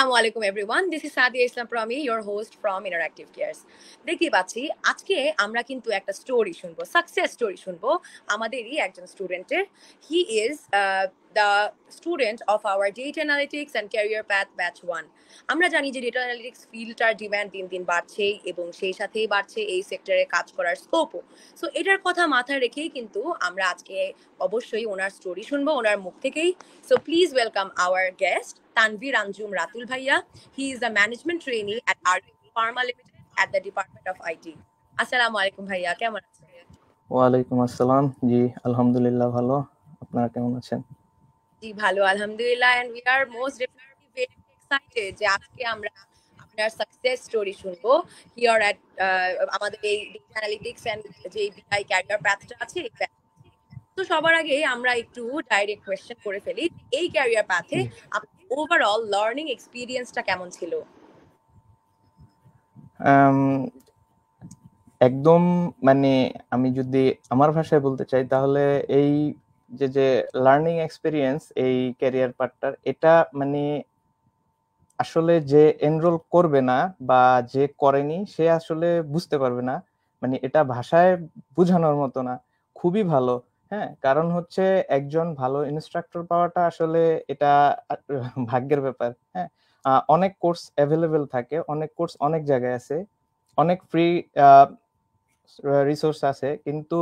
আসসালামু আলাইকুম everyone this is Sadia Islam Promi your host from interactive cares দেখতে পাচ্ছি আজকে আমরা কিন্তু একটা স্টোরি শুনবো সাকসেস স্টোরি শুনবো আমাদেরই একজন স্টুডেন্টের he is the student of our data analytics and career path batch one আমরা জানি যে ডেটা অ্যানালিটিক্স ফিল্ডটার ডিম্যান্ড দিন দিন বাড়ছে এবং সেই সাথেই বাড়ছে এই সেক্টরে কাজ করার স্কোপও সো এটার কথা মাথায় রেখেই কিন্তু আমরা আজকে অবশ্যই ওনার স্টোরি শুনবো ওনার মুখ থেকেই so please welcome our guest Tanvir Anjum Ratul Bhaiya. He is a management trainee at RD Pharma Limited at the Department of IT. আসসালামু আলাইকুম ভাইয়া কেমন আছেন ওয়ালাইকুম আসসালাম জি আলহামদুলিল্লাহ ভালো আপনারা কেমন আছেন জি ভালো আলহামদুলিল্লাহ and we are most definitely very excited যে আজকে আমরা আপনার সাকসেস স্টোরি শুনবো হিয়ার অ্যাট uh, আমাদের এই অ্যানালিটিক্স এন্ড যে বিআই ক্যারিয়ার প্যাথটা আছে এই তো সবার আগে আমরা একটু ডাইরেক্ট কোয়েশ্চেন করে ফেলি এই ক্যারিয়ার পাথে ওভারঅল লার্নিং এক্সপিরিয়েন্সটা কেমন ছিল একদম মানে আমি যদি আমার ভাষায় বলতে চাই তাহলে এই যে যে লার্নিং এক্সপিরিয়েন্স এই ক্যারিয়ার পার্টটার এটা মানে আসলে যে এনরোল করবে না বা যে করেনি সে আসলে বুঝতে পারবে না মানে এটা ভাষায় বোঝানোর মতো না খুবই ভালো হ্যাঁ কারণ হচ্ছে একজন ভালো ইনস্ট্রাক্টর পাওয়াটা আসলে এটা ভাগ্যের ব্যাপার হ্যাঁ অনেক কোর্স অ্যাভেলেবেল থাকে অনেক কোর্স অনেক জায়গায় আছে অনেক ফ্রি রিসোর্স আছে কিন্তু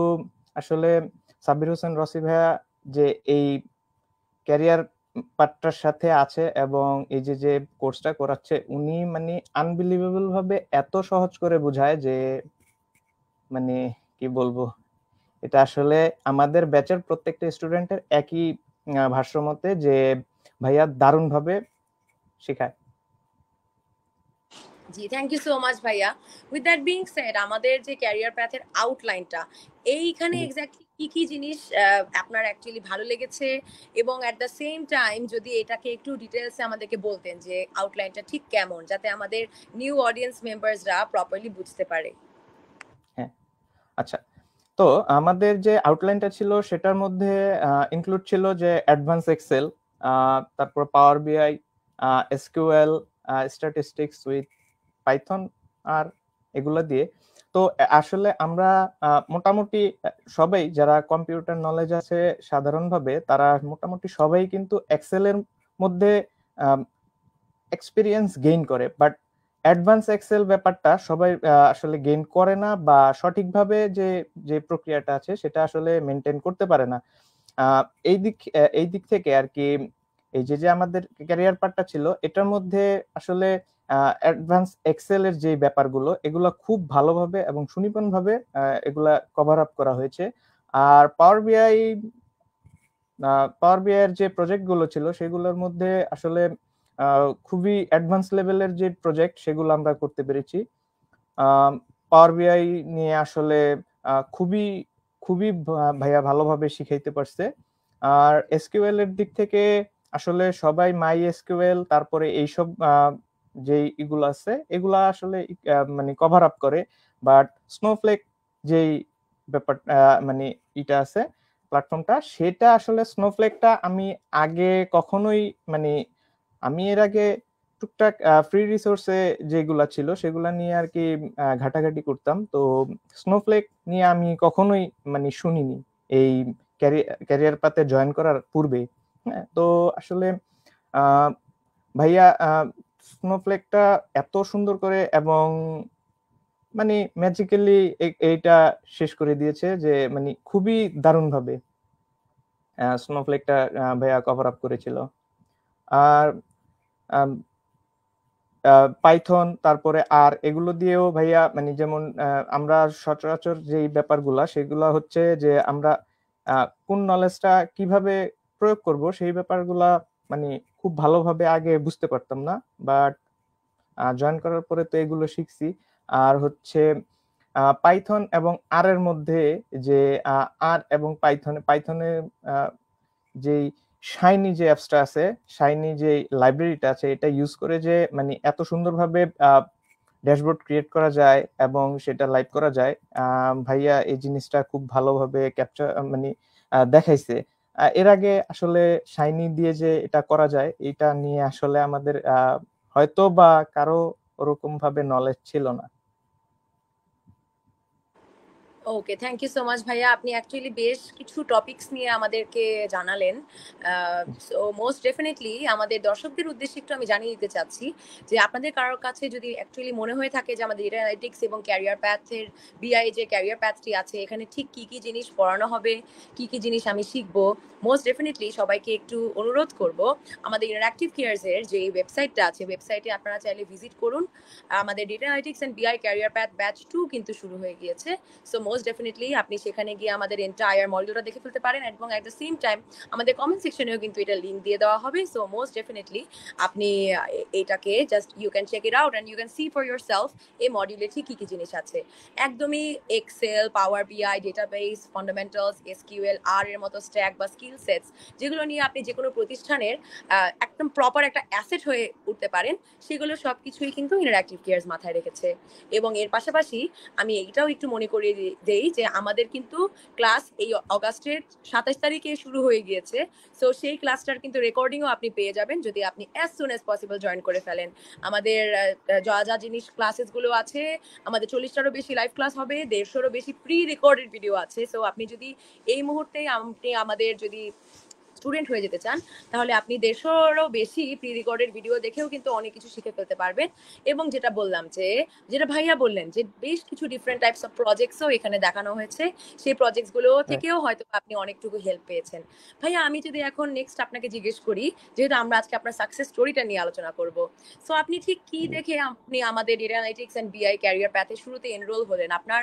আসলে সাব্বির হোসেন রসি ভাইয়া যে এই ক্যারিয়ার পার্টটার সাথে আছে এবং এই যে যে কোর্সটা করাচ্ছে উনি মানে আনবিলিভেবল ভাবে এত সহজ করে বোঝায় যে মানে কি বলবো এটা আসলে আমাদের ব্যাচের প্রত্যেকটা স্টুডেন্টের একই মতে যে ভাইয়া ভাবে শেখায় জি থ্যাংক ইউ সো মাচ ভাইয়া উইথ দ্যাট বিং সেড আমাদের যে ক্যারিয়ার প্যাথের আউটলাইনটা এইখানে এক্স্যাক্টলি কি কি জিনিস আপনার অ্যাকচুয়ালি ভালো লেগেছে এবং অ্যাট দ্য সেম টাইম যদি এটাকে একটু ডিটেলসে আমাদেরকে বলতেন যে আউটলাইনটা ঠিক কেমন যাতে আমাদের নিউ অডিয়েন্স মেম্বার্সরা প্রপারলি বুঝতে পারে হ্যাঁ আচ্ছা তো আমাদের যে আউটলাইনটা ছিল সেটার মধ্যে ইনক্লুড ছিল যে অ্যাডভান্স এক্সেল তারপর power BI SQL statistics with Python আর এগুলো দিয়ে তো আসলে আমরা মোটামুটি সবাই যারা কম্পিউটার নলেজ আছে সাধারণভাবে তারা মোটামুটি সবাই কিন্তু এক্সেলের মধ্যে এক্সপিরিয়েন্স গেইন করে বাট অ্যাডভান্স এক্সেল ব্যাপারটা সবাই আসলে গেইন করে না বা সঠিকভাবে যে যে প্রক্রিয়াটা আছে সেটা আসলে মেনটেন করতে পারে না এই দিক এই দিক থেকে আর কি এই যে যে আমাদের ক্যারিয়ার পার্টটা ছিল এটার মধ্যে আসলে অ্যাডভান্স এক্সেলের যে ব্যাপারগুলো এগুলো খুব ভালোভাবে এবং সুনিপুণভাবে এগুলা কভার আপ করা হয়েছে আর পাওয়ার বিআই পাওয়ার বিআই এর যে প্রজেক্টগুলো ছিল সেগুলোর মধ্যে আসলে খুবই অ্যাডভান্স লেভেলের যে প্রজেক্ট সেগুলো আমরা করতে পেরেছি পাওয়ার বিআই নিয়ে আসলে খুবই খুবই ভাইয়া ভালোভাবে শিখাইতে পারছে আর এসকিউএল এর দিক থেকে আসলে সবাই মাই এসকিউএল তারপরে এইসব যে ইগুলো আছে এগুলা আসলে মানে কভার আপ করে বাট স্নোফ্লেক যেই ব্যাপার মানে এটা আছে প্ল্যাটফর্মটা সেটা আসলে স্নোফ্লেকটা আমি আগে কখনোই মানে আমি এর আগে টুকটাক ফ্রি রিসোর্সে যেগুলা ছিল সেগুলা নিয়ে আর কি ঘাটাঘাটি করতাম তো স্নোফ্লেক নিয়ে আমি কখনোই মানে শুনিনি এই ক্যারিয়ার পাতে জয়েন করার পূর্বে হ্যাঁ তো আসলে ভাইয়া স্নোফ্লেকটা এত সুন্দর করে এবং মানে ম্যাজিক্যালি এইটা শেষ করে দিয়েছে যে মানে খুবই দারুণভাবে স্নোফ্লেকটা ভাইয়া কভার আপ করেছিল আর পাইথন তারপরে আর এগুলো দিয়েও ভাইয়া মানে যেমন আমরা সচরাচর যেই ব্যাপারগুলা সেগুলো হচ্ছে যে আমরা কোন নলেজটা কিভাবে প্রয়োগ করব সেই ব্যাপারগুলা মানে খুব ভালোভাবে আগে বুঝতে পারতাম না বাট জয়েন করার পরে তো এগুলো শিখছি আর হচ্ছে পাইথন এবং আর এর মধ্যে যে আর এবং পাইথনে পাইথনে যেই শাইনি যে অ্যাপসটা আছে শাইনি যে লাইব্রেরিটা আছে এটা ইউজ করে যে মানে এত সুন্দরভাবে ড্যাশবোর্ড ক্রিয়েট করা যায় এবং সেটা লাইভ করা যায় ভাইয়া এই জিনিসটা খুব ভালোভাবে ক্যাপচার মানে দেখাইছে এর আগে আসলে শাইনি দিয়ে যে এটা করা যায় এটা নিয়ে আসলে আমাদের হয়তো বা কারো ওরকম ভাবে নলেজ ছিল না okay thank you so much ভাইয়া আপনি অ্যাকচুয়ালি বেশ কিছু টপিকস নিয়ে আমাদেরকে জানালেন সো মোস্ট ডেফিনেটলি আমাদের দর্শকদের উদ্দেশ্যে একটু আমি জানিয়ে দিতে চাচ্ছি যে আপনাদের কারোর কাছে যদি অ্যাকচুয়ালি মনে হয়ে থাকে যে আমাদের ডেটা এবং ক্যারিয়ার প্যাথের বিআই যে ক্যারিয়ার প্যাথটি আছে এখানে ঠিক কি কি জিনিস পড়ানো হবে কি কি জিনিস আমি শিখবো মোস্ট ডেফিনেটলি সবাইকে একটু অনুরোধ করব আমাদের ইন্টারঅ্যাক্টিভ কেয়ার্সের যে ওয়েবসাইটটা আছে ওয়েবসাইটে আপনারা চাইলে ভিজিট করুন আমাদের data analytics and BI career path batch two কিন্তু শুরু হয়ে গিয়েছে সো মোস্ট মোস্ট ডেফিনেটলি আপনি সেখানে গিয়ে আমাদের এন্টায়ার মডিউলটা দেখে ফেলতে পারেন এবং অ্যাট দ্য সেম টাইম আমাদের কমেন্ট সেকশনেও কিন্তু এটা লিঙ্ক দিয়ে দেওয়া হবে সো মোস্ট ডেফিনেটলি আপনি এটাকে just you can check it out and you can see for yourself এই মডিউলে ঠিক কী কী জিনিস আছে একদমই এক্সেল পাওয়ার বিআই বেস ফান্ডামেন্টালস এসকিউএল আর এর মতো স্ট্যাক বা স্কিল সেটস যেগুলো নিয়ে আপনি যে কোনো প্রতিষ্ঠানের একদম প্রপার একটা অ্যাসেট হয়ে উঠতে পারেন সেগুলো সব কিছুই কিন্তু ইন্টারাক্টিভ কেয়ার্স মাথায় রেখেছে এবং এর পাশাপাশি আমি এইটাও একটু মনে করিয়ে দেই যে আমাদের কিন্তু ক্লাস এই অগাস্টের সাতাশ তারিখে শুরু হয়ে গিয়েছে সো সেই ক্লাসটার কিন্তু রেকর্ডিংও আপনি পেয়ে যাবেন যদি আপনি as soon as possible join করে ফেলেন আমাদের যা যা জিনিস ক্লাসেসগুলো আছে আমাদের চল্লিশটারও বেশি লাইভ ক্লাস হবে দেড়শোরও বেশি প্রি রেকর্ডেড ভিডিও আছে সো আপনি যদি এই মুহূর্তে আপনি আমাদের যদি স্টুডেন্ট হয়ে যেতে চান তাহলে আপনি দেশেরও বেশি প্রি রেকর্ডেড ভিডিও দেখেও কিন্তু অনেক কিছু শিখে ফেলতে পারবেন এবং যেটা বললাম যে যেটা ভাইয়া বললেন যে বেশ কিছু ডিফারেন্ট টাইপস অফ প্রজেক্টসও এখানে দেখানো হয়েছে সেই প্রজেক্টসগুলো হ্যাঁ। থেকেও হয়তো আপনি অনেকটুকু হেল্প পেয়েছেন ভাইয়া আমি যদি এখন নেক্সট আপনাকে জিজ্ঞেস করি যেহেতু আমরা আজকে আপনার সাকসেস স্টোরিটা নিয়ে আলোচনা করব সো আপনি ঠিক কি দেখে আপনি আমাদের data analytics and BI career প্যাথে শুরুতে এনরোল হলেন আপনার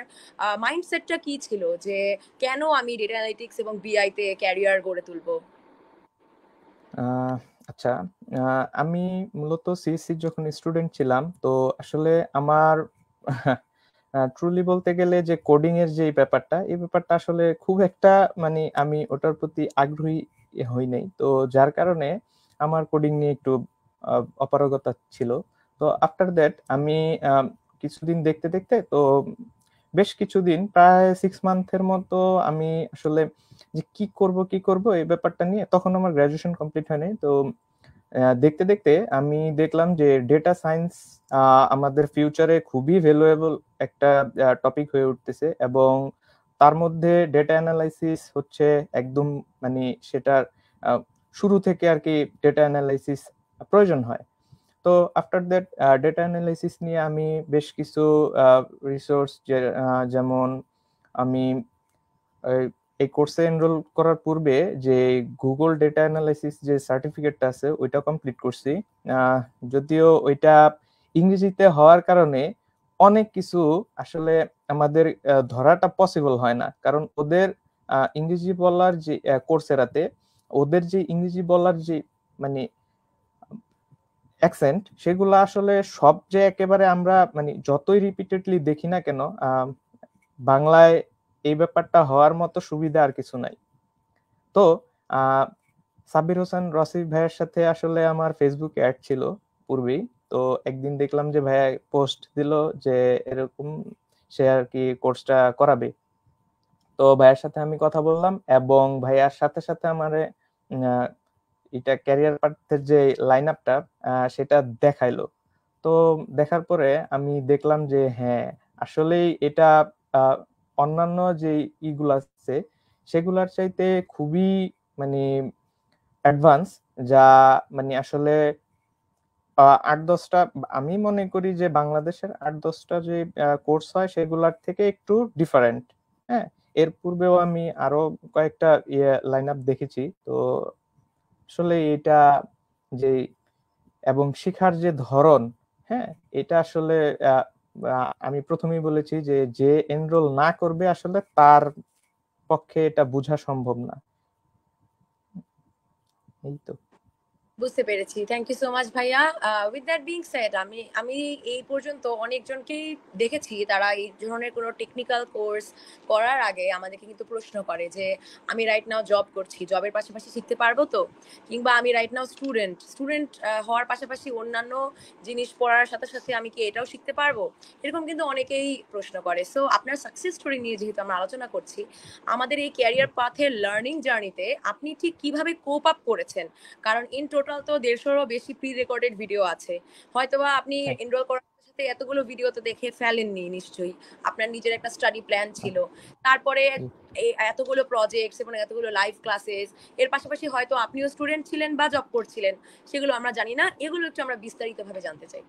মাইন্ডসেটটা কি ছিল যে কেন আমি ডেটা অ্যানালিটিক্স এবং বিআইতে ক্যারিয়ার গড়ে তুলবো আচ্ছা আমি মূলত সিএসসি e যখন স্টুডেন্ট ছিলাম তো আসলে আমার ট্রুলি বলতে গেলে যে কোডিং এর যে ব্যাপারটা এই ব্যাপারটা আসলে খুব একটা মানে আমি ওটার প্রতি আগ্রহী হই নাই তো যার কারণে আমার কোডিং নিয়ে একটু অপারগতা ছিল তো আফটার দ্যাট আমি কিছুদিন দেখতে দেখতে তো বেশ কিছুদিন প্রায় সিক্স মান্থের মতো আমি আসলে যে কি করব কি করব এই ব্যাপারটা নিয়ে তখন আমার গ্র্যাজুয়েশন কমপ্লিট হয়নি তো দেখতে দেখতে আমি দেখলাম যে ডেটা সায়েন্স আমাদের ফিউচারে খুবই ভ্যালুয়েবল একটা টপিক হয়ে উঠতেছে এবং তার মধ্যে ডেটা অ্যানালাইসিস হচ্ছে একদম মানে সেটার শুরু থেকে আর কি ডেটা অ্যানালাইসিস প্রয়োজন হয় তো আফটার দ্যাট ডেটা অ্যানালাইসিস নিয়ে আমি বেশ কিছু রিসোর্স যেমন আমি এই কোর্সে এনরোল করার পূর্বে যে গুগল ডেটা অ্যানালাইসিস যে সার্টিফিকেটটা আছে ওইটা কমপ্লিট করছি যদিও ওইটা ইংরেজিতে হওয়ার কারণে অনেক কিছু আসলে আমাদের ধরাটা পসিবল হয় না কারণ ওদের ইংরেজি বলার যে কোর্সেরাতে ওদের যে ইংরেজি বলার যে মানে অ্যাকসেন্ট সেগুলো আসলে সব যে একেবারে আমরা মানে যতই রিপিটেডলি দেখি না কেন বাংলায় এই ব্যাপারটা হওয়ার মতো সুবিধা আর কিছু নাই তো সাব্বির হোসেন রসিফ ভাইয়ের সাথে আসলে আমার ফেসবুকে অ্যাড ছিল পূর্বেই তো একদিন দেখলাম যে ভাইয়া পোস্ট দিল যে এরকম সে আর কি কোর্সটা করাবে তো ভাইয়ের সাথে আমি কথা বললাম এবং ভাইয়ার সাথে সাথে আমার এটা ক্যারিয়ার পার্থের যে লাইন আপটা সেটা দেখাইলো তো দেখার পরে আমি দেখলাম যে হ্যাঁ আসলেই এটা অন্যান্য যে ইগুলো আছে সেগুলার চাইতে খুবই মানে অ্যাডভান্স যা মানে আসলে আট দশটা আমি মনে করি যে বাংলাদেশের আট দশটা যে কোর্স হয় সেগুলার থেকে একটু ডিফারেন্ট হ্যাঁ এর পূর্বেও আমি আরো কয়েকটা ইয়ে লাইন আপ দেখেছি তো আসলে এটা যে এবং শিখার যে ধরন হ্যাঁ এটা আসলে আমি প্রথমেই বলেছি যে যে এনরোল না করবে আসলে তার পক্ষে এটা বোঝা সম্ভব না এই তো বুঝতে পেরেছি থ্যাংক ইউ সো মাচ ভাইয়া উইথ দ্যাট বিং সেট আমি আমি এই পর্যন্ত অনেকজনকেই দেখেছি তারা এই ধরনের কোনো টেকনিক্যাল কোর্স করার আগে আমাদেরকে কিন্তু প্রশ্ন করে যে আমি রাইট নাও জব করছি জবের পাশাপাশি শিখতে পারবো তো কিংবা আমি রাইট নাও স্টুডেন্ট স্টুডেন্ট হওয়ার পাশাপাশি অন্যান্য জিনিস পড়ার সাথে সাথে আমি কি এটাও শিখতে পারবো এরকম কিন্তু অনেকেই প্রশ্ন করে সো আপনার সাকসেস স্টোরি নিয়ে যেহেতু আমরা আলোচনা করছি আমাদের এই ক্যারিয়ার পাথের লার্নিং জার্নিতে আপনি ঠিক কিভাবে কোপ আপ করেছেন কারণ ইন্টো টোটাল তো দেড়শোরও বেশি প্রি রেকর্ডেড ভিডিও আছে হয়তোবা আপনি এনরোল হ্যাঁ। করার সাথে এতগুলো ভিডিও তো দেখে ফেলেননি নিশ্চয়ই আপনার নিজের একটা স্টাডি প্ল্যান ছিল তারপরে এতগুলো প্রজেক্টস এবং এতগুলো লাইভ ক্লাসেস এর পাশাপাশি হয়তো আপনিও স্টুডেন্ট ছিলেন বা জব করছিলেন সেগুলো আমরা জানি না এগুলো একটু আমরা বিস্তারিতভাবে জানতে চাই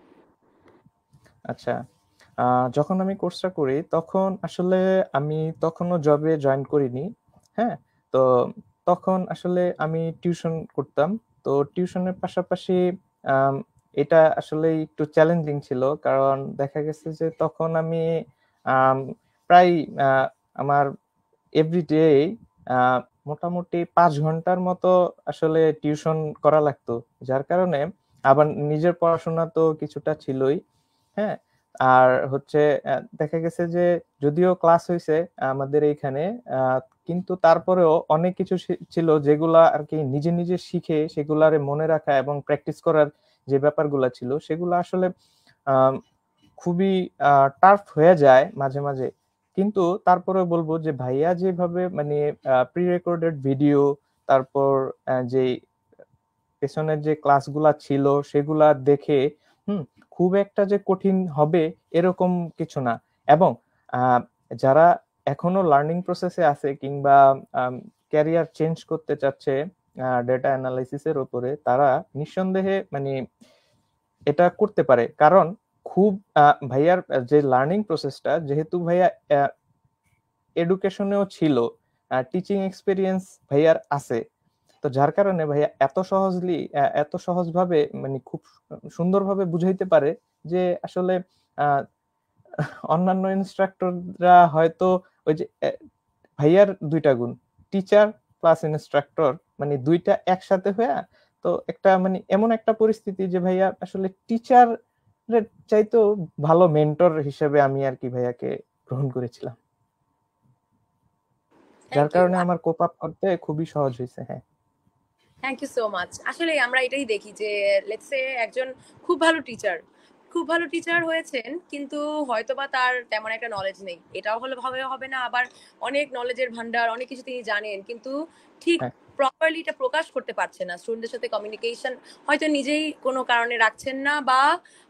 আচ্ছা যখন আমি কোর্সটা করি তখন আসলে আমি তখনও জবে জয়েন করিনি হ্যাঁ তো তখন আসলে আমি টিউশন করতাম তো টিউশনের পাশাপাশি এটা আসলে একটু চ্যালেঞ্জিং ছিল কারণ দেখা গেছে যে তখন আমি প্রায় আমার এভরিডে মোটামুটি পাঁচ ঘন্টার মতো আসলে টিউশন করা লাগতো যার কারণে আবার নিজের পড়াশোনা তো কিছুটা ছিলই হ্যাঁ আর হচ্ছে দেখা গেছে যে যদিও ক্লাস হয়েছে আমাদের এইখানে কিন্তু তারপরেও অনেক কিছু ছিল যেগুলা আর কি নিজে নিজে শিখে সেগুলারে মনে রাখা এবং প্র্যাকটিস করার যে ব্যাপারগুলো ছিল সেগুলো আসলে খুবই টাফ হয়ে যায় মাঝে মাঝে কিন্তু তারপরে বলবো যে ভাইয়া যেভাবে মানে প্রি রেকর্ডেড ভিডিও তারপর যে পেছনের যে ক্লাসগুলা ছিল সেগুলা দেখে হুম খুব একটা যে কঠিন হবে এরকম কিছু না এবং যারা এখনো লার্নিং প্রসেসে আছে কিংবা ক্যারিয়ার চেঞ্জ করতে চাচ্ছে ডেটা অ্যানালাইসিসের ওপরে তারা নিঃসন্দেহে মানে এটা করতে পারে কারণ খুব ভাইয়ার যে লার্নিং প্রসেসটা যেহেতু ভাইয়া এডুকেশনেও ছিল টিচিং এক্সপিরিয়েন্স ভাইয়ার আছে তো যার কারণে ভাইয়া এত সহজলি এত সহজভাবে মানে খুব সুন্দরভাবে বুঝাইতে পারে যে আসলে অন্যান্য ইনস্ট্রাক্টররা হয়তো ওই যে ভাইয়ার দুইটা গুণ টিচার প্লাস ইনস্ট্রাক্টর মানে দুইটা একসাথে হয়ে তো একটা মানে এমন একটা পরিস্থিতি যে ভাইয়া আসলে টিচার চাইতো ভালো মেন্টর হিসেবে আমি আর কি ভাইয়াকে গ্রহণ করেছিলাম যার কারণে আমার কোপ আপ করতে খুবই সহজ হয়েছে হ্যাঁ থ্যাংক ইউ সো মাচ আসলে আমরা এটাই দেখি যে লেটস সে একজন খুব ভালো টিচার খুব ভালো টিচার হয়েছেন কিন্তু হয়তোবা তার তেমন একটা নলেজ নেই এটাও হলো ভাবে হবে না আবার অনেক নলেজের ভান্ডার অনেক কিছু তিনি জানেন কিন্তু ঠিক হ্যাঁ। প্রপারলি এটা প্রকাশ করতে পারছে না স্টুডেন্টদের সাথে কমিউনিকেশন হয়তো নিজেই কোনো কারণে রাখছেন না বা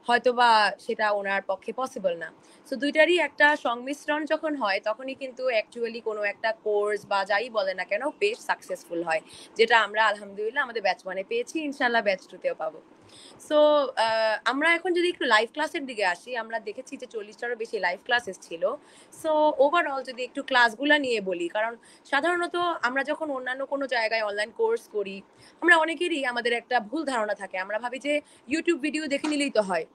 হয়তো বা সেটা ওনার পক্ষে পসিবল না সো দুইটারই একটা সংমিশ্রণ যখন হয় তখনই কিন্তু অ্যাকচুয়ালি কোনো একটা কোর্স বা যাই বলে না কেন বেশ সাকসেসফুল হয় যেটা আমরা আলহামদুলিল্লাহ আমাদের ব্যাচ মানে পেয়েছি ইনশাল্লাহ ব্যাচ টুতেও পাবো সো আমরা এখন যদি একটু লাইভ ক্লাসের দিকে আসি আমরা দেখেছি যে চল্লিশটারও বেশি লাইভ ক্লাসেস ছিল সো ওভারঅল যদি একটু ক্লাসগুলা নিয়ে বলি কারণ সাধারণত আমরা যখন অন্যান্য কোনো জায়গা জায়গায় অনলাইন কোর্স করি আমরা অনেকেরই আমাদের একটা ভুল ধারণা থাকে আমরা ভাবি যে ইউটিউব ভিডিও দেখে নিলেই তো হয়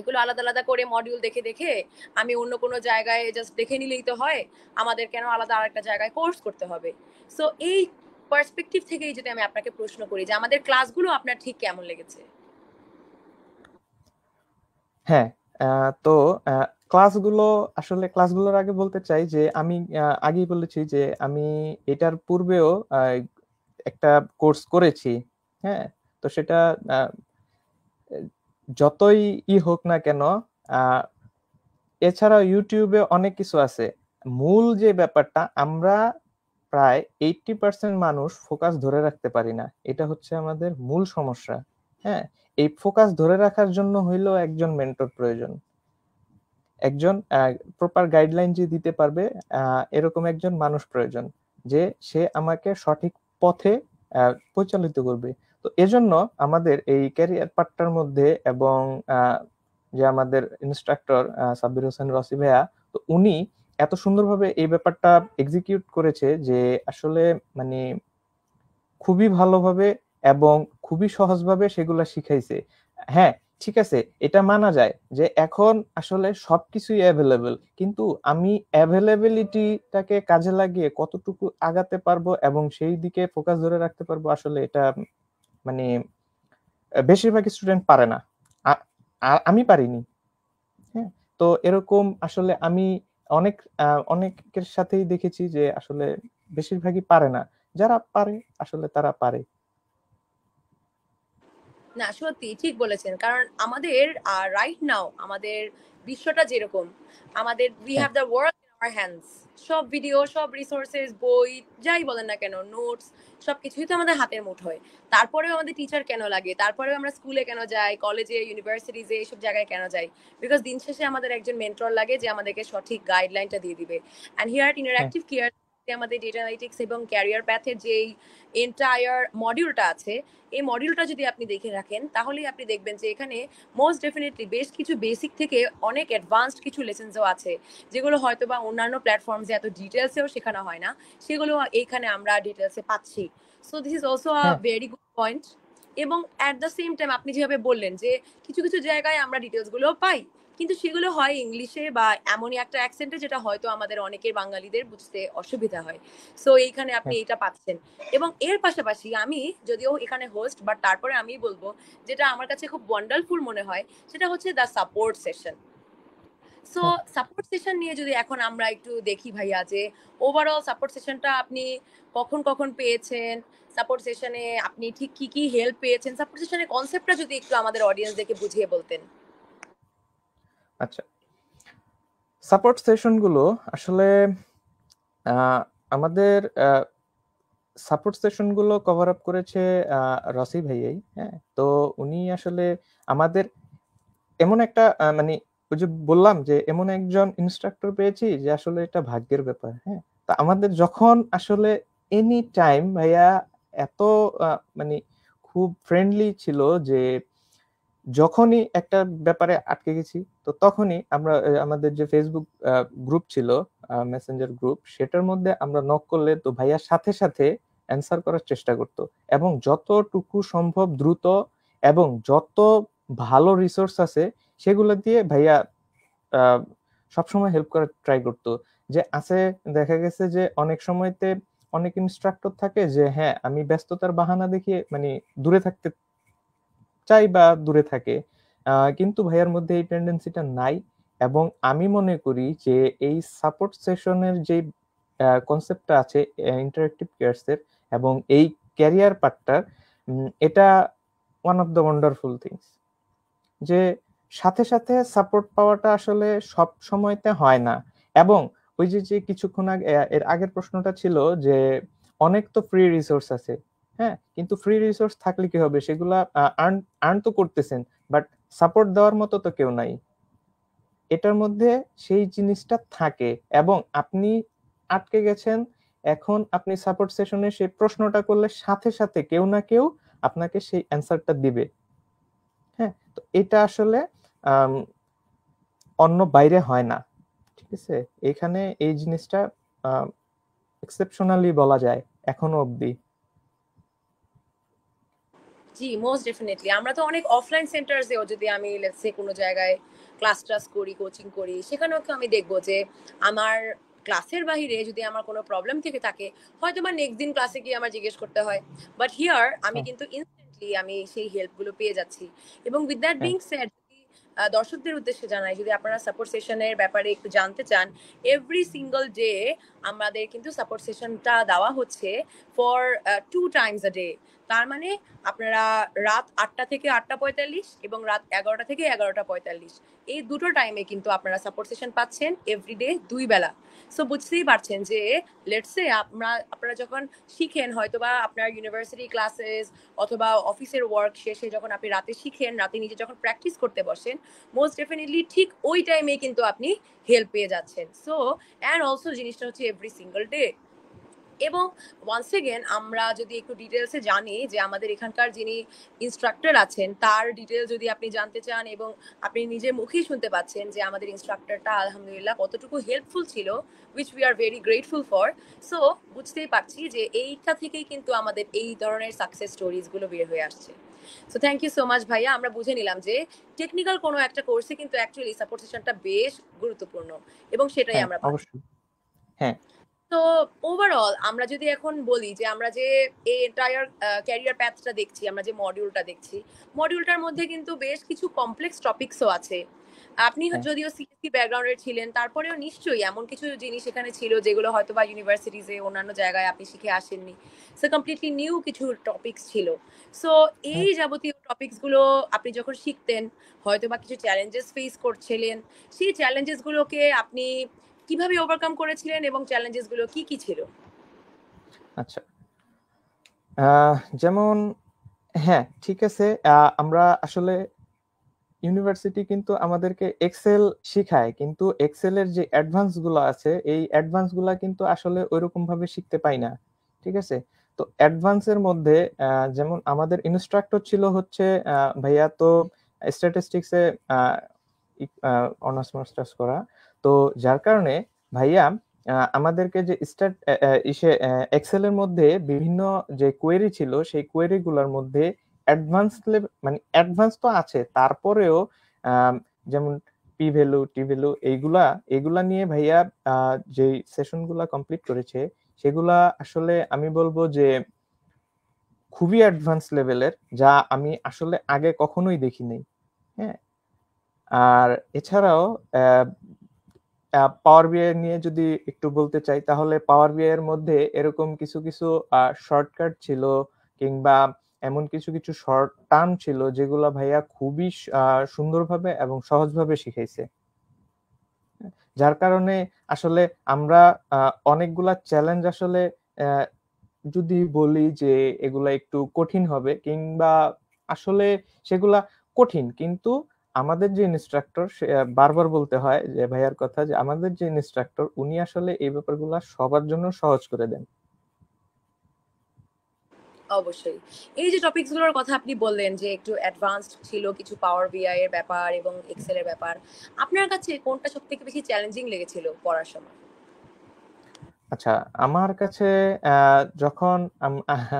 এগুলো আলাদা আলাদা করে মডিউল দেখে দেখে আমি অন্য কোনো জায়গায় জাস্ট দেখে নিলেই তো হয় আমাদের কেন আলাদা আর একটা জায়গায় কোর্স করতে হবে সো এই পার্সপেক্টিভ থেকেই যদি আমি আপনাকে প্রশ্ন করি যে আমাদের ক্লাসগুলো আপনার ঠিক কেমন লেগেছে হ্যাঁ তো ক্লাসগুলো আসলে ক্লাসগুলোর আগে বলতে চাই যে আমি আগেই বলেছি যে আমি এটার পূর্বেও একটা কোর্স করেছি হ্যাঁ তো সেটা যতই ই হোক না কেন এছাড়া ইউটিউবে অনেক কিছু আছে মূল যে ব্যাপারটা আমরা প্রায় এইটটি পার্সেন্ট মানুষ ফোকাস ধরে রাখতে পারি না এটা হচ্ছে আমাদের মূল সমস্যা হ্যাঁ এই ফোকাস ধরে রাখার জন্য হইল একজন মেন্টর প্রয়োজন একজন প্রপার গাইডলাইন যে দিতে পারবে এরকম একজন মানুষ প্রয়োজন যে সে আমাকে সঠিক পথে পরিচালিত করবে তো এজন্য আমাদের এই ক্যারিয়ার পার্টটার মধ্যে এবং যে আমাদের ইনস্ট্রাক্টর সাব্বির হোসেন রসি ভাইয়া তো উনি এত সুন্দরভাবে এই ব্যাপারটা এক্সিকিউট করেছে যে আসলে মানে খুবই ভালোভাবে এবং খুবই সহজভাবে সেগুলা শিখাইছে হ্যাঁ ঠিক আছে এটা মানা যায় যে এখন আসলে সবকিছুই অ্যাভেলেবেল কিন্তু আমি অ্যাভেলেবিলিটিটাকে কাজে লাগিয়ে কতটুকু আগাতে পারবো এবং সেই দিকে ফোকাস ধরে রাখতে পারবো আসলে এটা মানে বেশিরভাগ স্টুডেন্ট পারে না আমি পারিনি হ্যাঁ তো এরকম আসলে আমি অনেক অনেকের সাথেই দেখেছি যে আসলে বেশিরভাগই পারে না যারা পারে আসলে তারা পারে না সত্যি ঠিক বলেছেন কারণ আমাদের রাইট নাও আমাদের বিশ্বটা যেরকম আমাদের we have the world in our hands সব ভিডিও সব রিসোর্সেস বই যাই বলেন না কেন নোটস সব কিছুই তো আমাদের হাতের মুঠোয় তারপরেও আমাদের টিচার কেন লাগে তারপরেও আমরা স্কুলে কেন যাই কলেজে ইউনিভার্সিটিজে এইসব জায়গায় কেন যাই বিকজ দিন শেষে আমাদের একজন মেন্টর লাগে যে আমাদেরকে সঠিক গাইডলাইনটা দিয়ে দিবে অ্যান্ড হিয়ার ইন্টারঅ্যাক্টিভ কেয়ার আজকে আমাদের ডেটা অ্যানালিটিক্স এবং ক্যারিয়ার প্যাথের যেই এন্টায়ার মডিউলটা আছে এই মডিউলটা যদি আপনি দেখে রাখেন তাহলেই আপনি দেখবেন যে এখানে মোস্ট ডেফিনেটলি বেশ কিছু বেসিক থেকে অনেক অ্যাডভান্সড কিছু লেসেন্সও আছে যেগুলো হয়তো বা অন্যান্য প্ল্যাটফর্মসে এত ডিটেলসেও শেখানো হয় না সেগুলো এইখানে আমরা ডিটেলসে পাচ্ছি so this is also a very good point এবং অ্যাট দ্য সেম টাইম আপনি যেভাবে বললেন যে কিছু কিছু জায়গায় আমরা ডিটেলসগুলোও পাই কিন্তু সেগুলো হয় ইংলিশে বা এমনই একটা অ্যাকসেন্টে যেটা হয়তো আমাদের অনেকের বাঙালিদের বুঝতে অসুবিধা হয় সো এইখানে আপনি হ্যাঁ। এটা পাচ্ছেন এবং এর পাশাপাশি আমি যদিও এখানে হোস্ট বাট তারপরে আমি বলবো যেটা আমার কাছে খুব ওয়ান্ডারফুল মনে হয় সেটা হচ্ছে the support session so support session নিয়ে যদি এখন আমরা একটু দেখি ভাইয়া যে ওভারঅল সাপোর্ট সেশনটা আপনি কখন কখন পেয়েছেন সাপোর্ট সেশনে আপনি ঠিক কি কি হেল্প পেয়েছেন সাপোর্ট সেশনের কনসেপ্টটা যদি একটু আমাদের অডিয়েন্সদেরকে বুঝিয়ে বলতেন আচ্ছা সাপোর্ট সেশনগুলো আসলে আমাদের সাপোর্ট সেশনগুলো কভার আপ করেছে রসি ভাইয়াই হ্যাঁ তো উনি আসলে আমাদের এমন একটা মানে ওই যে বললাম যে এমন একজন ইনস্ট্রাক্টর পেয়েছি যে আসলে এটা ভাগ্যের ব্যাপার হ্যাঁ তা আমাদের যখন আসলে এনি টাইম ভাইয়া এত মানে খুব ফ্রেন্ডলি ছিল যে যখনই একটা ব্যাপারে আটকে গেছি তো তখনই আমরা আমাদের যে ফেসবুক গ্রুপ ছিল মেসেঞ্জার গ্রুপ সেটার মধ্যে আমরা নক করলে তো ভাইয়া সাথে সাথে অ্যান্সার করার চেষ্টা করত এবং যতটুকু সম্ভব দ্রুত এবং যত ভালো রিসোর্স আছে সেগুলো দিয়ে ভাইয়া সবসময় হেল্প করার ট্রাই করত যে আছে দেখা গেছে যে অনেক সময়তে অনেক ইনস্ট্রাক্টর থাকে যে হ্যাঁ আমি ব্যস্ততার বাহানা দেখিয়ে মানে দূরে থাকতে চাই বা দূরে থাকে কিন্তু ভাইয়ার মধ্যে এই টেন্ডেন্সিটা নাই এবং আমি মনে করি যে এই সাপোর্ট সেশনের যে কনসেপ্টটা আছে ইন্টারেক্টিভ কেয়ারসের এবং এই ক্যারিয়ার পার্টটার এটা one of the wonderful things যে সাথে সাথে সাপোর্ট পাওয়াটা আসলে সব সময়তে হয় না এবং ওই যে যে কিছুক্ষণ আগে এর আগের প্রশ্নটা ছিল যে অনেক তো ফ্রি রিসোর্স আছে হ্যাঁ কিন্তু ফ্রি রিসোর্স থাকলে কি হবে সেগুলা আর্ন আর্ন তো করতেছেন বাট সাপোর্ট দেওয়ার মতো তো কেউ নাই এটার মধ্যে সেই জিনিসটা থাকে এবং আপনি আটকে গেছেন এখন আপনি সাপোর্ট সেশনে সেই প্রশ্নটা করলে সাথে সাথে কেউ না কেউ আপনাকে সেই অ্যান্সারটা দিবে হ্যাঁ তো এটা আসলে অন্য বাইরে হয় না ঠিক আছে এখানে এই জিনিসটা এক্সেপশনালি বলা যায় এখনো অবধি জি মোস্ট ডেফিনেটলি আমরা তো অনেক অফলাইন সেন্টার্সেও যদি আমি লেটসে কোনো জায়গায় ক্লাস টাস করি কোচিং করি সেখানেও আমি দেখবো যে আমার ক্লাসের বাহিরে যদি আমার কোনো প্রবলেম থেকে থাকে হয়তো বা নেক্সট দিন ক্লাসে গিয়ে আমার জিজ্ঞেস করতে হয় বাট হিয়ার আমি কিন্তু ইনস্ট্যান্টলি আমি সেই হেল্পগুলো পেয়ে যাচ্ছি এবং উইথ দ্যাট বিং সেড দর্শকদের উদ্দেশ্যে জানাই যদি আপনারা সাপোর্ট সেশনের ব্যাপারে একটু জানতে চান এভরি সিঙ্গল ডে আমাদের কিন্তু সাপোর্ট সেশনটা দেওয়া হচ্ছে for two times a day তার মানে আপনারা রাত আটটা থেকে আটটা পঁয়তাল্লিশ এবং রাত এগারোটা থেকে এগারোটা পঁয়তাল্লিশ এই দুটো টাইমে কিন্তু আপনারা সাপোর্ট সেশন পাচ্ছেন এভরিডে দুই বেলা সো বুঝতেই পারছেন যে লেটসে আপনারা আপনারা যখন শিখেন হয়তো বা আপনার ইউনিভার্সিটি ক্লাসেস অথবা অফিসের ওয়ার্ক শেষে যখন আপনি রাতে শিখেন রাতে নিজে যখন প্র্যাকটিস করতে বসেন মোস্ট ডেফিনেটলি ঠিক ওই টাইমে কিন্তু আপনি হেল্প পেয়ে যাচ্ছেন সো অ্যান্ড অলসো জিনিসটা হচ্ছে এভরি সিঙ্গল ডে এবং ওয়ান্স এগেন আমরা যদি একটু ডিটেলসে জানি যে আমাদের এখানকার যিনি ইনস্ট্রাক্টর আছেন তার ডিটেল যদি আপনি জানতে চান এবং আপনি নিজের মুখেই শুনতে পাচ্ছেন যে আমাদের ইনস্ট্রাক্টরটা আলহামদুলিল্লাহ কতটুকু হেল্পফুল ছিল which we are very grateful for so বুঝতেই পারছি যে এইটা থেকেই কিন্তু আমাদের এই ধরনের সাকসেস স্টোরিজগুলো বের হয়ে আসছে so thank you so much ভাইয়া আমরা বুঝে নিলাম যে টেকনিক্যাল কোনো একটা কোর্সে কিন্তু অ্যাকচুয়ালি সাপোর্ট সেশনটা বেশ গুরুত্বপূর্ণ এবং সেটাই হ্যাঁ, আমরা অবশ্যই হ্যাঁ তো ওভারঅল আমরা যদি এখন বলি যে আমরা যে এই এন্টায়ার ক্যারিয়ার প্যাথটা দেখছি আমরা যে মডিউলটা দেখছি মডিউলটার মধ্যে কিন্তু বেশ কিছু কমপ্লেক্স টপিকসও আছে আপনি হ্যাঁ। যদিও সিএসসি e ব্যাকগ্রাউন্ডের ছিলেন তারপরেও নিশ্চয়ই এমন কিছু জিনিস এখানে ছিল যেগুলো হয়তো বা ইউনিভার্সিটিজে অন্যান্য জায়গায় আপনি শিখে আসেননি সো কমপ্লিটলি নিউ কিছু টপিকস ছিল সো এই হ্যাঁ। যাবতীয় টপিকসগুলো আপনি যখন শিখতেন হয়তো বা কিছু চ্যালেঞ্জেস ফেস করছিলেন সেই চ্যালেঞ্জেসগুলোকে আপনি কিভাবে ওভারকাম করেছিলেন এবং চ্যালেঞ্জেস গুলো কি কি ছিল আচ্ছা যেমন হ্যাঁ ঠিক আছে আমরা আসলে ইউনিভার্সিটি কিন্তু আমাদেরকে এক্সেল শিখায় কিন্তু এক্সেলের যে অ্যাডভান্স গুলো আছে এই অ্যাডভান্স গুলা কিন্তু আসলে ওইরকম ভাবে শিখতে পাই না ঠিক আছে তো অ্যাডভান্সের মধ্যে যেমন আমাদের ইনস্ট্রাক্টর ছিল হচ্ছে ভাইয়া তো স্ট্যাটিস্টিক্সে অনার্স মাস্টার্স করা তো যার কারণে ভাইয়া আমাদেরকে যে স্টার্ট ইসে এক্সেলের মধ্যে বিভিন্ন যে কোয়েরি ছিল সেই কোয়েরিগুলোর মধ্যে অ্যাডভান্স মানে অ্যাডভান্স তো আছে তারপরেও যেমন পি ভ্যালু টি ভ্যালু এইগুলা এইগুলা নিয়ে ভাইয়া যে সেশনগুলা কমপ্লিট করেছে সেগুলা আসলে আমি বলবো যে খুবই অ্যাডভান্স লেভেলের যা আমি আসলে আগে কখনোই দেখিনি হ্যাঁ আর এছাড়াও পাওয়ার বিআই নিয়ে যদি একটু বলতে চাই তাহলে পাওয়ার বিআই এর মধ্যে এরকম কিছু কিছু শর্টকাট ছিল কিংবা এমন কিছু কিছু শর্ট টার্ম ছিল যেগুলো ভাইয়া খুবই সুন্দরভাবে এবং সহজভাবে শিখাইছে যার কারণে আসলে আমরা অনেকগুলা চ্যালেঞ্জ আসলে যদি বলি যে এগুলা একটু কঠিন হবে কিংবা আসলে সেগুলা কঠিন কিন্তু আমাদের যে ইনস্ট্রাক্টর সে বারবার বলতে হয় যে ভাইয়ার কথা যে আমাদের যে ইনস্ট্রাক্টর উনি আসলে এই ব্যাপারগুলো সবার জন্য সহজ করে দেন অবশ্যই এই যে টপিকস গুলোর কথা আপনি বললেন যে একটু অ্যাডভান্সড ছিল কিছু পাওয়ার বিআই এর ব্যাপার এবং এক্সেল এর ব্যাপার আপনার কাছে কোনটা সবথেকে বেশি চ্যালেঞ্জিং লেগেছিল পড়ার সময় আচ্ছা আমার কাছে যখন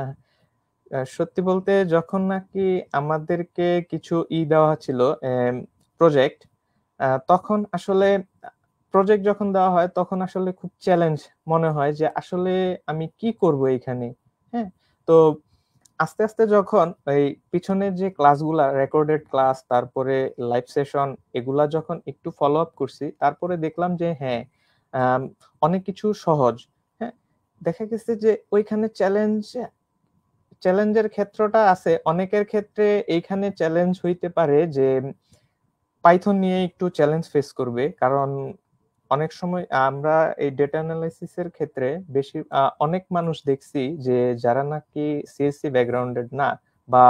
সত্যি বলতে যখন নাকি আমাদেরকে কিছু ই দেওয়া ছিল প্রজেক্ট তখন আসলে প্রজেক্ট যখন দেওয়া হয় তখন আসলে খুব চ্যালেঞ্জ মনে হয় যে আসলে আমি কি করব এখানে হ্যাঁ তো আস্তে আস্তে যখন এই পিছনের যে ক্লাসগুলা রেকর্ডেড ক্লাস তারপরে লাইভ সেশন এগুলা যখন একটু ফলো আপ করছি তারপরে দেখলাম যে হ্যাঁ অনেক কিছু সহজ হ্যাঁ দেখা গেছে যে ওইখানে চ্যালেঞ্জ চ্যালেঞ্জের ক্ষেত্রটা আছে অনেকের ক্ষেত্রে এইখানে চ্যালেঞ্জ হইতে পারে যে পাইথন নিয়ে একটু চ্যালেঞ্জ ফেস করবে কারণ অনেক সময় আমরা এই ডেটা অ্যানালাইসিসের ক্ষেত্রে বেশি অনেক মানুষ দেখছি যে যারা নাকি সিএসসি e ব্যাকগ্রাউন্ডেড না বা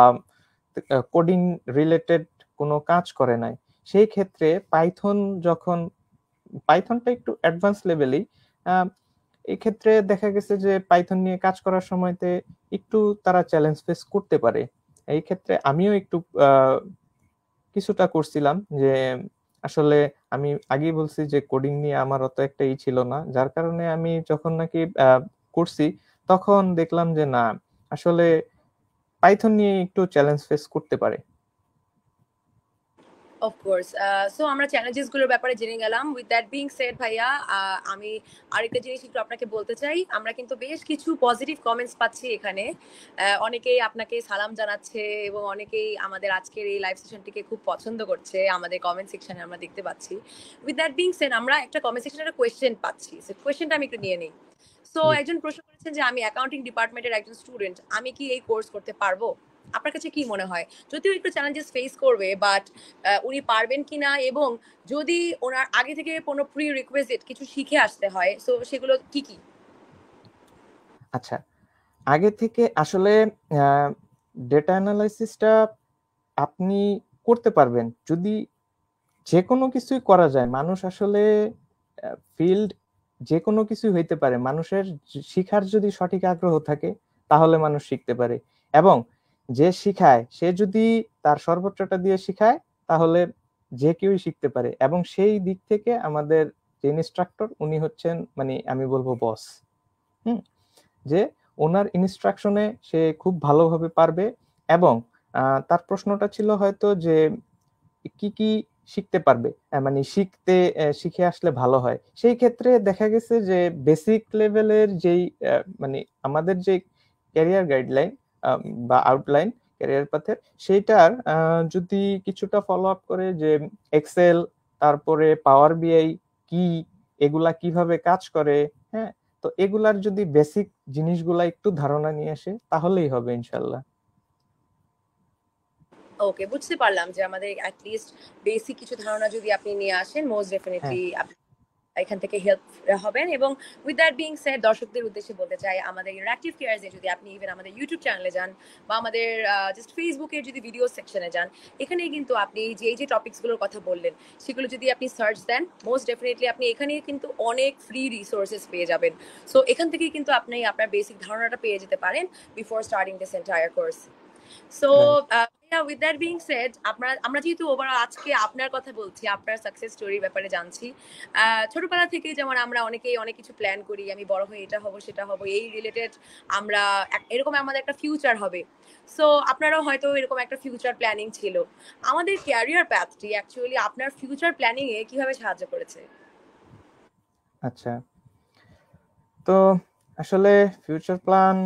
কোডিং রিলেটেড কোনো কাজ করে নাই সেই ক্ষেত্রে পাইথন যখন পাইথনটা একটু অ্যাডভান্স লেভেলেই এক্ষেত্রে দেখা গেছে যে পাইথন নিয়ে কাজ করার সময়তে একটু তারা চ্যালেঞ্জ ফেস করতে পারে এই ক্ষেত্রে আমিও একটু কিছুটা করছিলাম যে আসলে আমি আগেই বলছি যে কোডিং নিয়ে আমার অত একটা ই ছিল না যার কারণে আমি যখন নাকি করছি তখন দেখলাম যে না আসলে পাইথন নিয়ে একটু চ্যালেঞ্জ ফেস করতে পারে অফকোর্স সো uh, আমরা চ্যালেঞ্জেসগুলোর ব্যাপারে জেনে গেলাম উইথ দ্যাট বিং সেড ভাইয়া আমি আরেকটা জিনিস একটু আপনাকে বলতে চাই আমরা কিন্তু বেশ কিছু পজিটিভ কমেন্টস পাচ্ছি এখানে অনেকেই আপনাকে সালাম জানাচ্ছে এবং অনেকেই আমাদের আজকের এই লাইভ সেশনটিকে খুব পছন্দ করছে আমাদের কমেন্ট সেকশনে আমরা দেখতে পাচ্ছি উইথ দ্যাট বিং সেড আমরা একটা কমেন্ট সেকশনে একটা কোয়েশ্চেন পাচ্ছি সে কোয়েশ্চেনটা আমি একটু নিয়ে নিই সো একজন প্রশ্ন করেছেন যে আমি অ্যাকাউন্টিং ডিপার্টমেন্টের একজন স্টুডেন্ট আমি কি এই কোর্স করতে পারবো আপনার কাছে কি মনে হয় যদিও একটু চ্যালেঞ্জেস ফেস করবে বাট উনি পারবেন কি না এবং যদি ওনার আগে থেকে কোনো প্রি রিকোয়েস্টেড কিছু শিখে আসতে হয় সো সেগুলো কি কি আচ্ছা আগে থেকে আসলে ডেটা অ্যানালাইসিসটা আপনি করতে পারবেন যদি যে কোনো কিছুই করা যায় মানুষ আসলে ফিল্ড যে কোনো কিছুই হইতে পারে মানুষের শিখার যদি সঠিক আগ্রহ থাকে তাহলে মানুষ শিখতে পারে এবং যে শিখায় সে যদি তার সর্বোচ্চটা দিয়ে শিখায় তাহলে যে কেউই শিখতে পারে এবং সেই দিক থেকে আমাদের যে ইনস্ট্রাক্টর উনি হচ্ছেন মানে আমি বলবো বস হুম যে ওনার ইনস্ট্রাকশনে সে খুব ভালোভাবে পারবে এবং তার প্রশ্নটা ছিল হয়তো যে কি কি শিখতে পারবে মানে শিখতে শিখে আসলে ভালো হয় সেই ক্ষেত্রে দেখা গেছে যে বেসিক লেভেলের যেই মানে আমাদের যে ক্যারিয়ার গাইডলাইন বা আউটলাইন ক্যারিয়ার পাথের সেইটার যদি কিছুটা ফলো আপ করে যে এক্সেল তারপরে পাওয়ার বিআই কি এগুলা কিভাবে কাজ করে হ্যাঁ তো এগুলার যদি বেসিক জিনিসগুলা একটু ধারণা নিয়ে আসে তাহলেই হবে ইনশাল্লাহ ওকে বুঝতে পারলাম যে আমাদের লিস্ট বেসিক কিছু ধারণা যদি আপনি নিয়ে আসেন মোস্ট হ্যাঁ। ডেফিনেটলি আপনি এখান থেকে হেল্প হবেন এবং উইথ দ্যাট বিং সে দর্শকদের উদ্দেশ্যে বলতে চাই আমাদের ইন্টারাক্টিভ কেয়ার্সে যদি আপনি ইভেন আমাদের ইউটিউব চ্যানেলে যান বা আমাদের জাস্ট ফেসবুকের যদি ভিডিও সেকশনে যান এখানে কিন্তু আপনি যে যে টপিকসগুলোর কথা বললেন সেগুলো যদি আপনি সার্চ দেন মোস্ট ডেফিনেটলি আপনি এখানে কিন্তু অনেক ফ্রি রিসোর্সেস পেয়ে যাবেন সো এখান থেকে কিন্তু আপনি আপনার বেসিক ধারণাটা পেয়ে যেতে পারেন before starting this entire course so with that being said আপনারা আমরা যেহেতু ওভারঅল আজকে আপনার কথা বলছি আপনার সাকসেস স্টোরির ব্যাপারে জানছি ছোটবেলা থেকে যেমন আমরা অনেকেই অনেক কিছু প্ল্যান করি আমি বড় হয়ে এটা সেটা এই রিলেটেড আমরা এরকম আমাদের একটা ফিউচার হবে সো আপনারাও হয়তো এরকম একটা ফিউচার প্ল্যানিং ছিল আমাদের ক্যারিয়ার প্যাথটি অ্যাকচুয়ালি আপনার ফিউচার প্ল্যানিং এ কিভাবে সাহায্য করেছে আচ্ছা তো আসলে ফিউচার প্ল্যান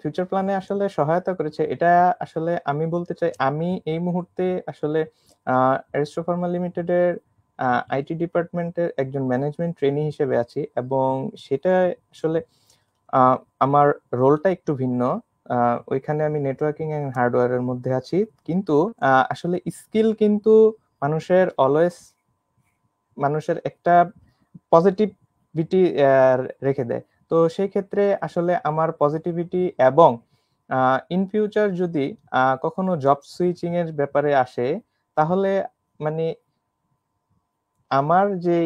ফিউচার প্ল্যানে আসলে সহায়তা করেছে এটা আসলে আমি বলতে চাই আমি এই মুহূর্তে আসলে অ্যারিস্টোফার্মা লিমিটেডের আইটি ডিপার্টমেন্টের একজন ম্যানেজমেন্ট ট্রেনি হিসেবে আছি এবং সেটা আসলে আমার রোলটা একটু ভিন্ন ওইখানে আমি নেটওয়ার্কিং অ্যান্ড হার্ডওয়্যারের মধ্যে আছি কিন্তু আসলে স্কিল কিন্তু মানুষের অলওয়েজ মানুষের একটা পজিটিভিটি রেখে দেয় তো সেই ক্ষেত্রে আসলে আমার পজিটিভিটি এবং ইন ফিউচার যদি কখনো জব সুইচিং এর ব্যাপারে আসে তাহলে মানে আমার যে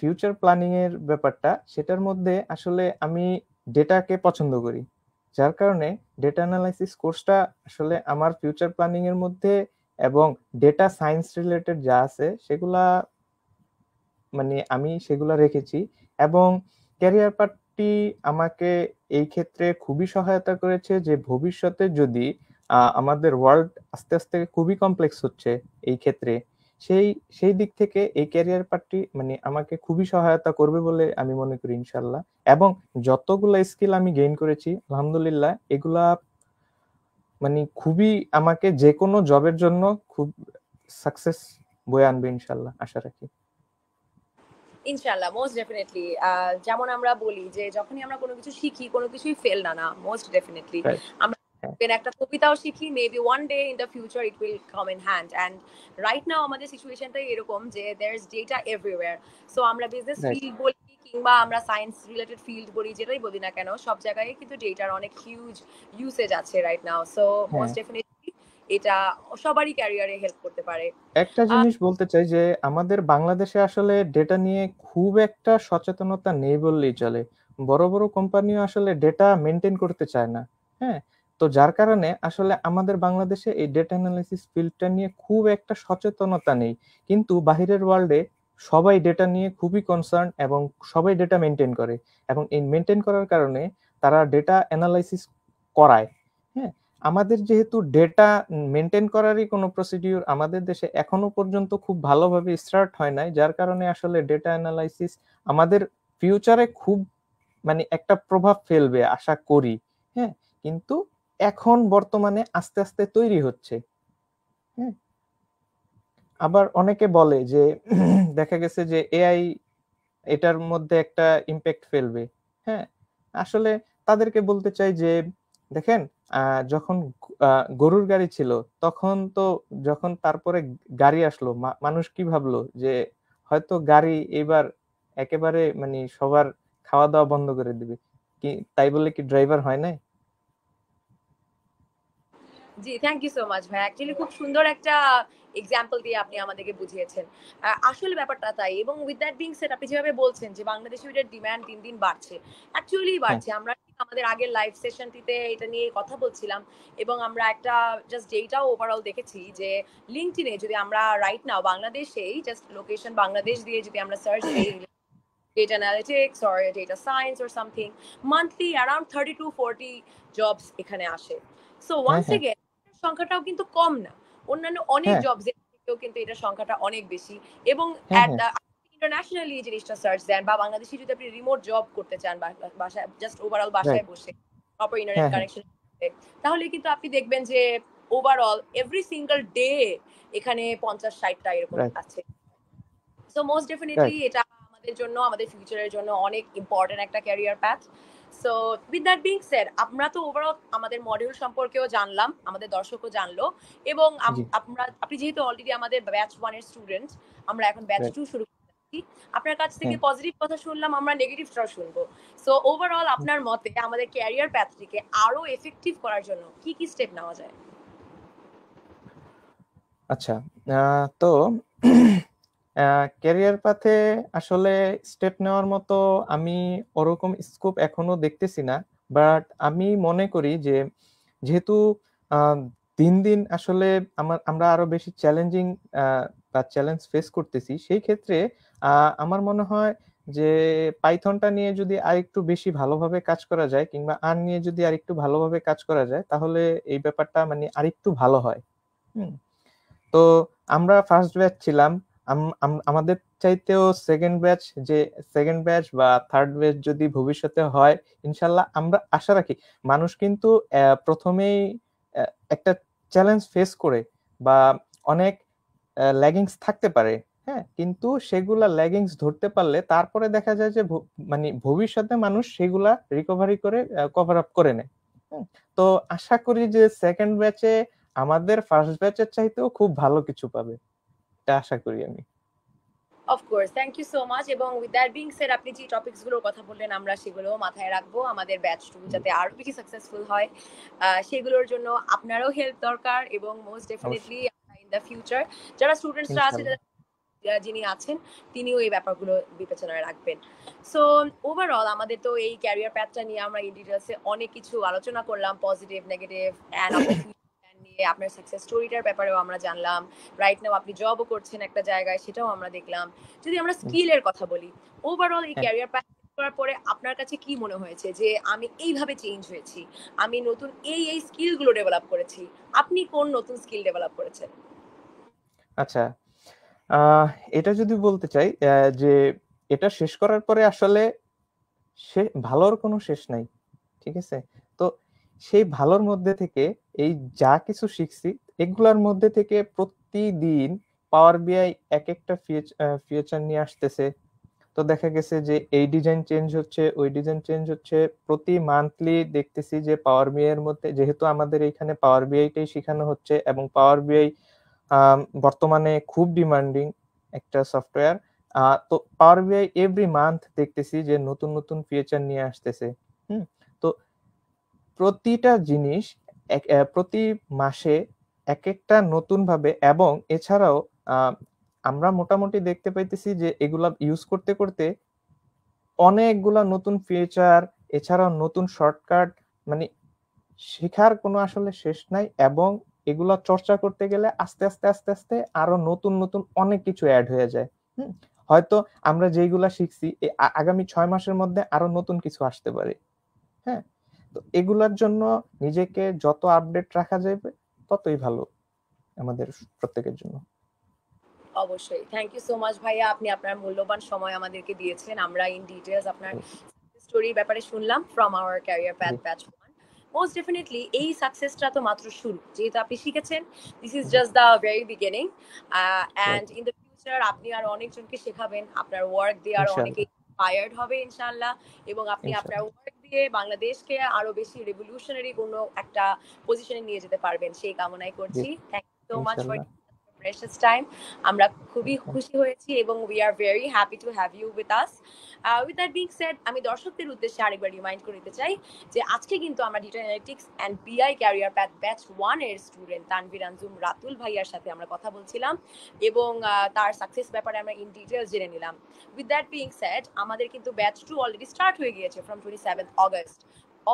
ফিউচার প্ল্যানিং এর ব্যাপারটা সেটার মধ্যে আসলে আমি ডেটাকে পছন্দ করি যার কারণে ডেটা অ্যানালাইসিস কোর্সটা আসলে আমার ফিউচার প্ল্যানিং এর মধ্যে এবং ডেটা সায়েন্স রিলেটেড যা আছে সেগুলা মানে আমি সেগুলা রেখেছি এবং ক্যারিয়ার পার্ট বুকটি আমাকে এই ক্ষেত্রে খুবই সহায়তা করেছে যে ভবিষ্যতে যদি আমাদের ওয়ার্ল্ড আস্তে আস্তে খুবই কমপ্লেক্স হচ্ছে এই ক্ষেত্রে সেই সেই দিক থেকে এই ক্যারিয়ার পার্টটি মানে আমাকে খুবই সহায়তা করবে বলে আমি মনে করি ইনশাল্লাহ এবং যতগুলো স্কিল আমি গেইন করেছি আলহামদুলিল্লাহ এগুলা মানে খুবই আমাকে যে কোনো জবের জন্য খুব সাকসেস বয়ে আনবে ইনশাল্লাহ আশা রাখি ইনশাল্লাহ মোস্ট ডেফিনেটলি যেমন আমরা বলি যে যখনই আমরা কোনো কিছু শিখি কোনো কিছুই ফেল না না মোস্ট ডেফিনেটলি আমরা হ্যাঁ। একটা কবিতাও শিখি maybe one day in the future it will come in hand and right now আমাদের সিচুয়েশনটাই এরকম যে there is data everywhere so আমরা বিজনেস ফিল্ড বলি কিংবা আমরা সায়েন্স রিলেটেড ফিল্ড বলি যেটাই বলি না কেন সব জায়গায় কিন্তু ডেটার অনেক হিউজ ইউসেজ আছে right now so most definitely এটা সবারই ক্যারিয়ারে হেল্প করতে পারে একটা জিনিস বলতে চাই যে আমাদের বাংলাদেশে আসলে ডেটা নিয়ে খুব একটা সচেতনতা নেই বললেই চলে বড় বড় কোম্পানিও আসলে ডেটা মেনটেন করতে চায় না হ্যাঁ তো যার কারণে আসলে আমাদের বাংলাদেশে এই ডেটা অ্যানালাইসিস ফিল্ডটা নিয়ে খুব একটা সচেতনতা নেই কিন্তু বাহিরের ওয়ার্ল্ডে সবাই ডেটা নিয়ে খুবই কনসার্ন এবং সবাই ডেটা মেনটেন করে এবং এই মেনটেন করার কারণে তারা ডেটা অ্যানালাইসিস করায় হ্যাঁ আমাদের যেহেতু ডেটা মেনটেন করারই কোনো প্রসিডিউর আমাদের দেশে এখনো পর্যন্ত খুব ভালোভাবে স্টার্ট হয় নাই যার কারণে আসলে ডেটা অ্যানালাইসিস আমাদের ফিউচারে খুব মানে একটা প্রভাব ফেলবে আশা করি হ্যাঁ কিন্তু এখন বর্তমানে আস্তে আস্তে তৈরি হচ্ছে হ্যাঁ আবার অনেকে বলে যে দেখা গেছে যে এআই এটার মধ্যে একটা ইম্প্যাক্ট ফেলবে হ্যাঁ আসলে তাদেরকে বলতে চাই যে দেখেন যখন গরুর গাড়ি ছিল তখন তো যখন তারপরে গাড়ি আসলো মানুষ কি ভাবলো যে হয়তো গাড়ি এবার একেবারে মানে সবার খাওয়া দাওয়া বন্ধ করে দিবে কি তাই বলে কি ড্রাইভার হয় নাই জি থ্যাংক ইউ সো মাচ ভাই অ্যাকচুয়ালি খুব সুন্দর একটা এক্সাম্পল দিয়ে আপনি আমাদেরকে বুঝিয়েছেন আসলে ব্যাপারটা তাই এবং উইথ দ্যাট বিং সেট আপনি যেভাবে বলছেন যে বাংলাদেশে ওইটার ডিম্যান্ড দিন দিন বাড়ছে অ্যাকচুয়ালি বাড়ছে হ্যাঁ। আমরা আমাদের আগের লাইভ সেশনটিতে এটা নিয়ে কথা বলছিলাম এবং আমরা একটা জাস্ট ডেটাও ওভারঅল দেখেছি যে লিঙ্কটিনে যদি আমরা রাইট নাও বাংলাদেশেই জাস্ট লোকেশন বাংলাদেশ দিয়ে যদি আমরা সার্চ করি data analytics or data science or something monthly around thirty to forty jobs এখানে আসে সো ওয়ান্স এগেন সংখ্যাটাও কিন্তু কম না অন্যান্য অনেক জবস হ্যাঁ। কিন্তু এটা সংখ্যাটা অনেক বেশি এবং হ্যাঁ, ইন্টারন্যাশনালি এই জিনিসটা সার্চ দেন বা বাংলাদেশে যদি আপনি রিমোট জব করতে চান বাসায় জাস্ট ওভারঅল বাসায় বসে প্রপার ইন্টারনেট কানেকশন তাহলে কিন্তু আপনি দেখবেন যে ওভারঅল এভরি সিঙ্গেল ডে এখানে পঞ্চাশ ষাটটা এরকম আছে সো মোস্ট ডেফিনেটলি এটা আমাদের জন্য আমাদের ফিউচারের জন্য অনেক ইম্পর্টেন্ট একটা career path so with that being said আমরা তো ওভারঅল আমাদের মডিউল সম্পর্কেও জানলাম আমাদের দর্শকও জানলো এবং আমরা আপনি যেহেতু অলরেডি আমাদের ব্যাচ ওয়ানের স্টুডেন্ট আমরা এখন ব্যাচ টু শুরু আপনার কাছ থেকে পজিটিভ কথা শুনলাম আমরা নেগেটিভ নেগেটিভটা শুনবো সো ওভারঅল আপনার মতে আমাদের ক্যারিয়ার প্যাথটিকে আরো এফেক্টিভ করার জন্য কি কি স্টেপ নেওয়া যায় আচ্ছা তো ক্যারিয়ার পাথে আসলে স্টেপ নেওয়ার মতো আমি ওরকম স্কোপ এখনো দেখতেছি না বাট আমি মনে করি যে যেহেতু দিন দিন আসলে আমার আমরা আরো বেশি চ্যালেঞ্জিং বা চ্যালেঞ্জ ফেস করতেছি সেই ক্ষেত্রে আমার মনে হয় যে পাইথনটা নিয়ে যদি আরেকটু বেশি ভালোভাবে কাজ করা যায় কিংবা আর নিয়ে যদি আরেকটু ভালোভাবে কাজ করা যায় তাহলে এই ব্যাপারটা মানে আরেকটু ভালো হয় তো আমরা ফার্স্ট ব্যাচ ছিলাম আমাদের চাইতেও সেকেন্ড ব্যাচ যে সেকেন্ড ব্যাচ বা থার্ড ব্যাচ যদি ভবিষ্যতে হয় ইনশাল্লাহ আমরা আশা রাখি মানুষ কিন্তু প্রথমেই একটা চ্যালেঞ্জ ফেস করে বা অনেক ল্যাগিংস থাকতে পারে হ্যাঁ কিন্তু সেগুলা ল্যাগিংস ধরতে পারলে তারপরে দেখা যায় যে মানে ভবিষ্যতে মানুষ সেগুলা রিকভারি করে কভার আপ করে নেয় তো আশা করি যে সেকেন্ড ব্যাচে আমাদের ফার্স্ট ব্যাচের চাইতেও খুব ভালো কিছু পাবে এটা আশা করি আমি of course thank you so much এবং উইথ দ্যাট বিং আপনি যে টপিকস গুলোর কথা বললেন আমরা সেগুলোও মাথায় রাখবো আমাদের ব্যাচ টু যাতে আরো বেশি সাকসেসফুল হয় সেগুলোর জন্য আপনারও হেল্প দরকার এবং মোস্ট ডেফিনেটলি দ্য ফিউচার যারা স্টুডেন্টসরা আছে যিনি আছেন তিনিও এই ব্যাপারগুলো বিবেচনায় রাখবেন সো ওভারঅল আমাদের তো এই ক্যারিয়ার প্যাথটা নিয়ে আমরা ইন ডিটেলসে অনেক কিছু আলোচনা করলাম পজিটিভ নেগেটিভ নিয়ে আপনার সাকসেস স্টোরিটার ব্যাপারেও আমরা জানলাম রাইট নাও আপনি জবও করছেন একটা জায়গায় সেটাও আমরা দেখলাম যদি আমরা স্কিলের কথা বলি ওভারঅল এই ক্যারিয়ার প্যাথ করার পরে আপনার কাছে কি মনে হয়েছে যে আমি এইভাবে চেঞ্জ হয়েছি আমি নতুন এই এই স্কিলগুলো ডেভেলপ করেছি আপনি কোন নতুন স্কিল ডেভেলপ করেছেন আচ্ছা এটা যদি বলতে চাই যে এটা শেষ করার পরে আসলে সে ভালোর কোনো শেষ নাই ঠিক আছে তো সেই ভালোর মধ্যে থেকে এই যা কিছু শিখছি এগুলার মধ্যে থেকে প্রতিদিন পাওয়ার বিআই এক একটা ফিউচার নিয়ে আসতেছে তো দেখা গেছে যে এই ডিজাইন চেঞ্জ হচ্ছে ওই ডিজাইন চেঞ্জ হচ্ছে প্রতি মান্থলি দেখতেছি যে পাওয়ার বিআই এর মধ্যে যেহেতু আমাদের এইখানে পাওয়ার বিআইটাই শেখানো হচ্ছে এবং পাওয়ার বিআই বর্তমানে খুব ডিমান্ডিং একটা সফটওয়্যার তো পাওয়ার বিআই এভরি মান্থ দেখতেছি যে নতুন নতুন ফিচার নিয়ে আসতেছে হুম তো প্রতিটা জিনিস প্রতি মাসে এক একটা নতুনভাবে এবং এছাড়াও আমরা মোটামুটি দেখতে পাইতেছি যে এগুলা ইউজ করতে করতে অনেকগুলা নতুন ফিচার এছাড়াও নতুন শর্টকাট মানে শেখার কোনো আসলে শেষ নাই এবং এগুলা চর্চা করতে গেলে আস্তে আস্তে আস্তে আস্তে আরো নতুন নতুন অনেক কিছু অ্যাড হয়ে যায় হয়তো আমরা যেগুলা শিখছি আগামী ছয় মাসের মধ্যে আরো নতুন কিছু আসতে পারে হ্যাঁ তো এগুলার জন্য নিজেকে যত আপডেট রাখা যাবে ততই ভালো আমাদের প্রত্যেকের জন্য অবশ্যই থ্যাংক ইউ সো মাচ ভাইয়া আপনি আপনার মূল্যবান সময় আমাদেরকে দিয়েছেন আমরা ইন ডিটেইলস আপনার স্টোরির ব্যাপারে শুনলাম from our career path path most definitely এই সাকসেসটা তো মাত্র শুরু যেহেতু আপনি শিখেছেন this is just the very beginning and in the future আপনি আর অনেকজনকে শেখাবেন আপনার ওয়ার্ক দিয়ে আর অনেকে ইন্সপায়ার্ড হবে ইনশাল্লাহ এবং আপনি আপনার ওয়ার্ক দিয়ে বাংলাদেশকে আরো বেশি রেভলিউশনারি কোনো একটা পজিশনে নিয়ে যেতে পারবেন সেই কামনাই করছি thank you so much for precious time আমরা খুবই খুশি হয়েছি এবং we are very happy to have you with us with that being said আমি দর্শকদের উদ্দেশ্যে আরেকবার রিমাইন্ড করে দিতে চাই যে আজকে কিন্তু আমরা data analytics and BI career path batch one এর স্টুডেন্ট তানভীর আঞ্জুম রাতুল ভাইয়ার সাথে আমরা কথা বলছিলাম এবং uh, তার সাকসেস ব্যাপারে আমরা ইন ডিটেলস জেনে নিলাম উইথ দ্যাট বিং সেড আমাদের কিন্তু ব্যাচ টু অলরেডি স্টার্ট হয়ে গিয়েছে from twenty seventh August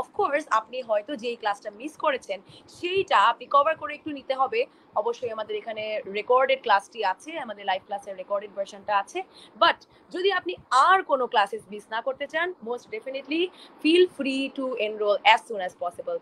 of course আপনি হয়তো যেই ক্লাসটা মিস করেছেন সেইটা আপনি কভার করে একটু নিতে হবে অবশ্যই আমাদের এখানে রেকর্ডেড ক্লাসটি আছে আমাদের লাইভ ক্লাসের রেকর্ডেড ভার্সনটা আছে বাট যদি আপনি আর কোনো ক্লাসেস মিস না করতে চান most definitely feel free to enroll as soon as possible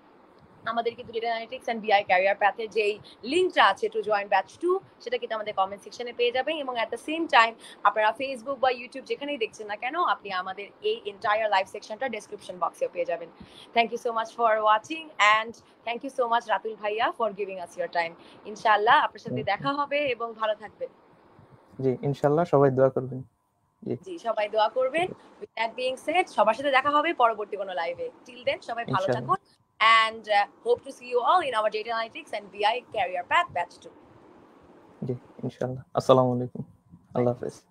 আমাদের কিন্তু data analytics and BI career প্যাথে যে লিংকটা আছে টু জয়েন ব্যাচ টু সেটা কিন্তু আমাদের কমেন্ট সেকশনে পেয়ে যাবেন এবং অ্যাট দ্য সেম টাইম আপনারা ফেসবুক বা ইউটিউব যেখানেই দেখছেন না কেন আপনি আমাদের এই এন্টায়ার লাইভ সেকশনটা ডেসক্রিপশন বক্সেও পেয়ে যাবেন thank you so much for watching and thank you so much Ratul ভাইয়া for giving us your time ইনশাআল্লাহ আপনার সাথে দেখা হবে এবং ভালো থাকবেন জি ইনশাআল্লাহ সবাই দোয়া করবেন জি সবাই দোয়া করবেন উইথ দ্যাট বিং সেড সবার সাথে দেখা হবে পরবর্তী কোনো লাইভে টিল দেন সবাই ভালো থাকুন and uh, hope to see you all in our data analytics and BI career path batch two. Yeah, inshallah. Assalamu alaikum. Allah Hafiz.